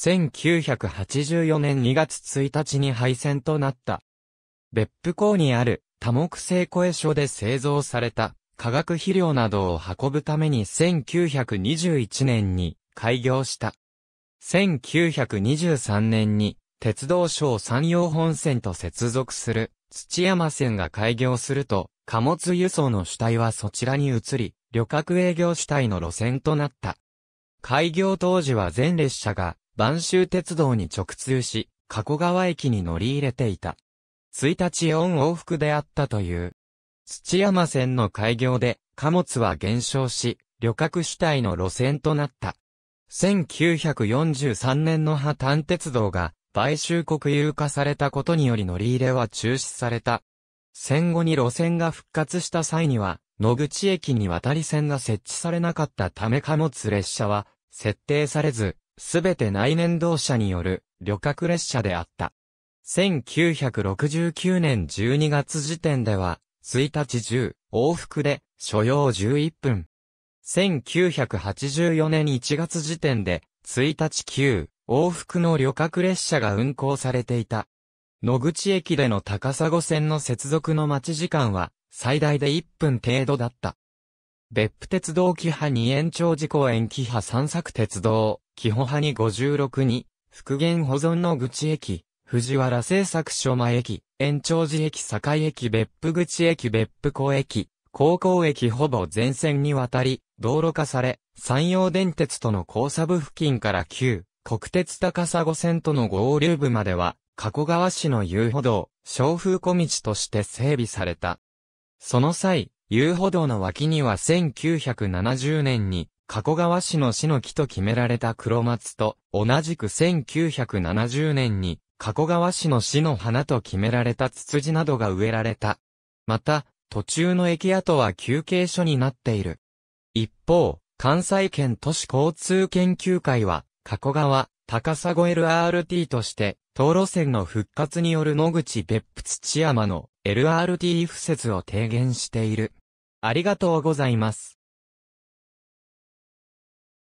1984年2月1日に廃線となった。別府港にある多木製小江所で製造された化学肥料などを運ぶために1921年に開業した。1923年に鉄道省山陽本線と接続する土山線が開業すると貨物輸送の主体はそちらに移り旅客営業主体の路線となった。開業当時は全列車が晩秋鉄道に直通し、加古川駅に乗り入れていた。1日4往復であったという。土山線の開業で貨物は減少し、旅客主体の路線となった。1943年の破綻鉄道が買収国有化されたことにより乗り入れは中止された。戦後に路線が復活した際には、野口駅に渡り線が設置されなかったため貨物列車は設定されず、すべて内燃動車による旅客列車であった。1969年12月時点では、1日10、往復で、所要11分。1984年1月時点で、1日9、往復の旅客列車が運行されていた。野口駅での高砂線の接続の待ち時間は、最大で1分程度だった。別府鉄道規派2延長事故延期派散策鉄道、基保派に56に、復元保存の口駅、藤原製作所間駅、延長寺駅境駅別府口駅別府港駅、高校駅ほぼ全線にわたり、道路化され、山陽電鉄との交差部付近から旧、国鉄高砂線との合流部までは、加古川市の遊歩道、小風小道として整備された。その際、遊歩道の脇には1970年に、加古川市の市の木と決められた黒松と、同じく1970年に、加古川市の市の花と決められたツツジなどが植えられた。また、途中の駅跡は休憩所になっている。一方、関西圏都市交通研究会は、加古川、高砂 LRT として、東路線の復活による野口別府土山の LRT 敷設を提言している。ありがとうございます。